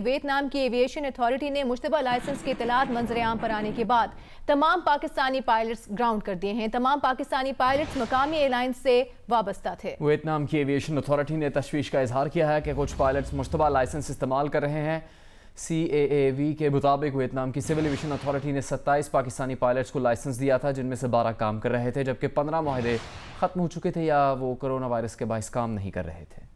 Vietnam की aviation authority ने मुशतबा licence की इतलात मंजर आम पर आने के बाद तमाम पाकिस्तानी पायलट्स ग्राउंड कर दिए हैं तमाम पाकिस्तानी पायलट्स मकामी एयरलाइंस से वाबस्ता थे वियतनाम की एविएशन अथॉरिटी ने तशवीश का इजहार किया है कि कुछ पायलट्स मुशतबा लाइसेंस इस्तेमाल कर रहे हैं सी ए ए वी के मुताबिक वियतनाम की सिविल एविएशन अथॉरिटी ने सत्ताईस पाकिस्तानी पायलट्स को लाइसेंस दिया था जिनमें से बारह काम कर रहे थे जबकि पंद्रह माहदे ख़त्म हो चुके थे या वो कोरोना वायरस के बायस काम नहीं कर रहे थे